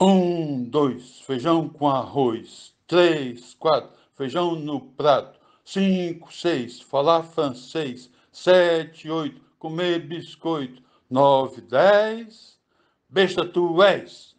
Um, dois, feijão com arroz. Três, quatro, feijão no prato. Cinco, seis, falar francês. Sete, oito, comer biscoito. Nove, dez, besta tu és.